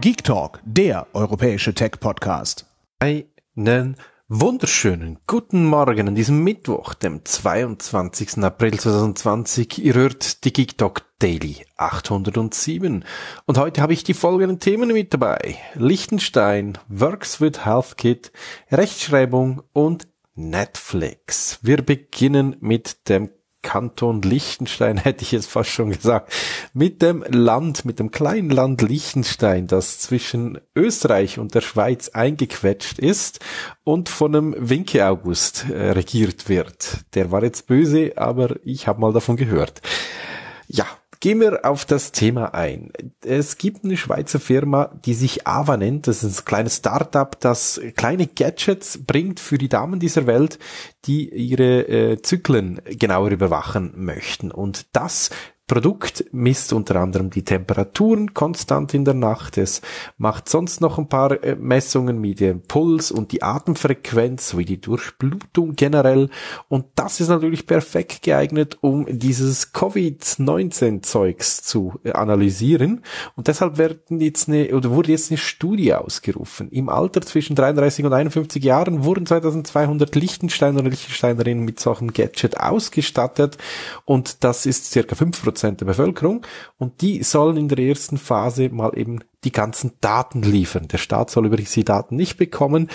Geek Talk, der europäische Tech-Podcast. Einen wunderschönen guten Morgen an diesem Mittwoch, dem 22. April 2020. Ihr hört die Geek Talk Daily 807. Und heute habe ich die folgenden Themen mit dabei. Lichtenstein, Works with Health Kit, Rechtschreibung und Netflix. Wir beginnen mit dem Kanton Liechtenstein, hätte ich jetzt fast schon gesagt, mit dem Land, mit dem kleinen Land Liechtenstein, das zwischen Österreich und der Schweiz eingequetscht ist und von einem Winke August äh, regiert wird. Der war jetzt böse, aber ich habe mal davon gehört. Ja, Gehen wir auf das Thema ein. Es gibt eine Schweizer Firma, die sich Ava nennt. Das ist ein kleines Startup, das kleine Gadgets bringt für die Damen dieser Welt, die ihre äh, Zyklen genauer überwachen möchten. Und das Produkt misst unter anderem die Temperaturen konstant in der Nacht. Es macht sonst noch ein paar äh, Messungen mit dem Puls und die Atemfrequenz sowie die Durchblutung generell. Und das ist natürlich perfekt geeignet, um dieses Covid-19-Zeugs zu äh, analysieren. Und deshalb werden jetzt eine, oder wurde jetzt eine Studie ausgerufen. Im Alter zwischen 33 und 51 Jahren wurden 2200 Lichtensteiner und Lichtensteinerinnen mit solchen Gadget ausgestattet. Und das ist circa 5% Prozent der Bevölkerung und die sollen in der ersten Phase mal eben die ganzen Daten liefern. Der Staat soll übrigens die Daten nicht bekommen.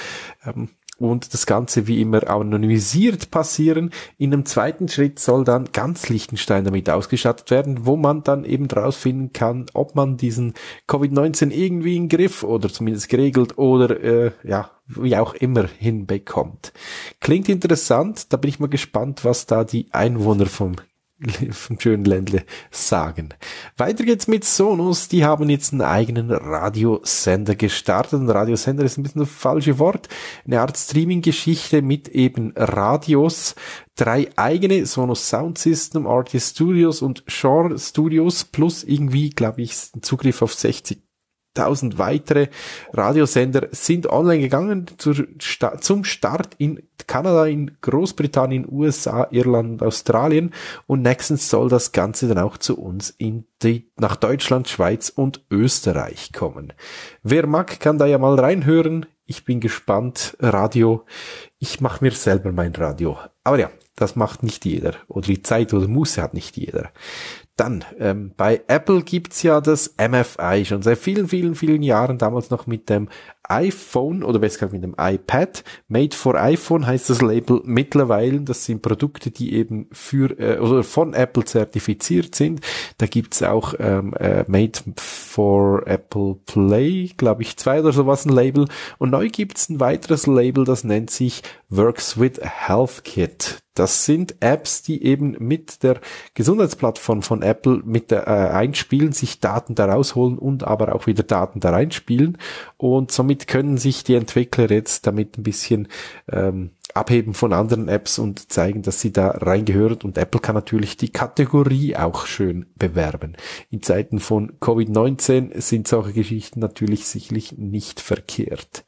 Ähm, und das Ganze wie immer anonymisiert passieren. In einem zweiten Schritt soll dann ganz Liechtenstein damit ausgestattet werden, wo man dann eben rausfinden kann, ob man diesen Covid-19 irgendwie in Griff oder zumindest geregelt oder äh, ja wie auch immer hinbekommt. Klingt interessant, da bin ich mal gespannt, was da die Einwohner vom vom schönen Ländle sagen. Weiter geht's mit Sonos. Die haben jetzt einen eigenen Radiosender gestartet. Ein Radiosender ist ein bisschen das falsche Wort. Eine Art Streaming-Geschichte mit eben Radios. Drei eigene, Sonos Sound System, Artist Studios und Shore Studios, plus irgendwie, glaube ich, Zugriff auf 60 1000 weitere Radiosender sind online gegangen zur, zum Start in Kanada, in Großbritannien, USA, Irland, Australien und nächstens soll das Ganze dann auch zu uns in die, nach Deutschland, Schweiz und Österreich kommen. Wer mag, kann da ja mal reinhören. Ich bin gespannt. Radio. Ich mache mir selber mein Radio. Aber ja, das macht nicht jeder. Oder die Zeit oder Muße hat nicht jeder. Dann, ähm, bei Apple gibt's ja das MFI schon seit vielen, vielen, vielen Jahren, damals noch mit dem iPhone oder besser gesagt mit dem iPad. Made for iPhone heißt das Label mittlerweile. Das sind Produkte, die eben für äh, oder von Apple zertifiziert sind. Da gibt's auch ähm, äh, Made for Apple Play, glaube ich, zwei oder sowas ein Label. Und neu gibt's ein weiteres Label, das nennt sich Works with Health Kit. Das sind Apps, die eben mit der Gesundheitsplattform von Apple mit der, äh, einspielen, sich Daten da rausholen und aber auch wieder Daten da reinspielen. Und somit können sich die Entwickler jetzt damit ein bisschen ähm, abheben von anderen Apps und zeigen, dass sie da reingehören. Und Apple kann natürlich die Kategorie auch schön bewerben. In Zeiten von Covid-19 sind solche Geschichten natürlich sicherlich nicht verkehrt.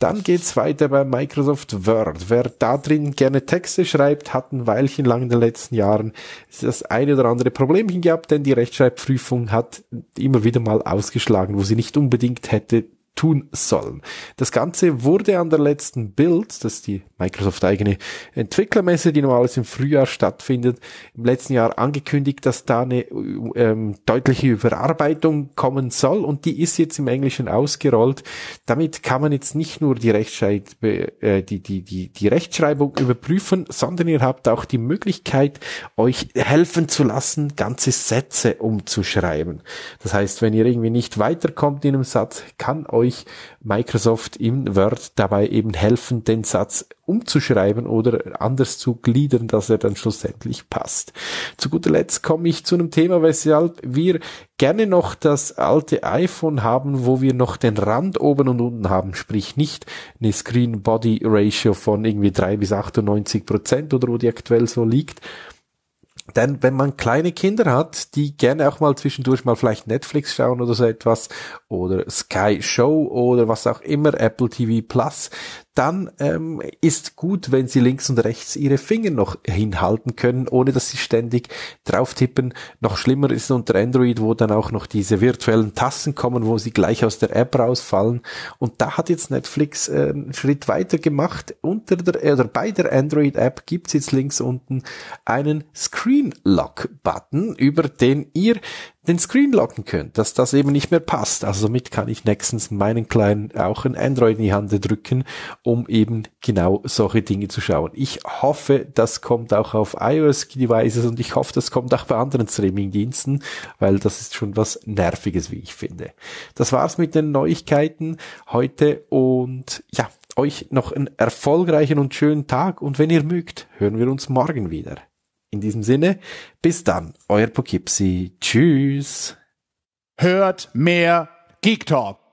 Dann geht's weiter bei Microsoft Word. Wer da drin gerne Texte schreibt, hat ein Weilchen lang in den letzten Jahren das eine oder andere Problemchen gehabt, denn die Rechtschreibprüfung hat immer wieder mal ausgeschlagen, wo sie nicht unbedingt hätte tun sollen. Das Ganze wurde an der letzten Build, das ist die Microsoft-eigene Entwicklermesse, die normalerweise im Frühjahr stattfindet, im letzten Jahr angekündigt, dass da eine ähm, deutliche Überarbeitung kommen soll und die ist jetzt im Englischen ausgerollt. Damit kann man jetzt nicht nur die, Rechtschreib äh, die, die, die, die Rechtschreibung überprüfen, sondern ihr habt auch die Möglichkeit, euch helfen zu lassen, ganze Sätze umzuschreiben. Das heißt, wenn ihr irgendwie nicht weiterkommt in einem Satz, kann euch euch Microsoft im Word dabei eben helfen, den Satz umzuschreiben oder anders zu gliedern, dass er dann schlussendlich passt. Zu guter Letzt komme ich zu einem Thema, weshalb wir gerne noch das alte iPhone haben, wo wir noch den Rand oben und unten haben, sprich nicht eine Screen-Body-Ratio von irgendwie 3 bis 98 Prozent oder wo die aktuell so liegt, denn wenn man kleine Kinder hat, die gerne auch mal zwischendurch mal vielleicht Netflix schauen oder so etwas oder Sky Show oder was auch immer, Apple TV Plus, dann ähm, ist gut, wenn sie links und rechts ihre Finger noch hinhalten können, ohne dass sie ständig drauf tippen. Noch schlimmer ist unter Android, wo dann auch noch diese virtuellen Tasten kommen, wo sie gleich aus der App rausfallen. Und da hat jetzt Netflix äh, einen Schritt weiter gemacht. Unter der äh, oder bei der Android-App gibt's jetzt links unten einen Screen Lock-Button, über den ihr den Screen locken können, dass das eben nicht mehr passt. Also somit kann ich nächstens meinen kleinen auch ein Android in die Hand drücken, um eben genau solche Dinge zu schauen. Ich hoffe, das kommt auch auf iOS-Devices und ich hoffe, das kommt auch bei anderen Streaming-Diensten, weil das ist schon was Nerviges, wie ich finde. Das war's mit den Neuigkeiten heute und ja, euch noch einen erfolgreichen und schönen Tag und wenn ihr mögt, hören wir uns morgen wieder. In diesem Sinne, bis dann, euer Pokipsi. Tschüss. Hört mehr Geek Talk.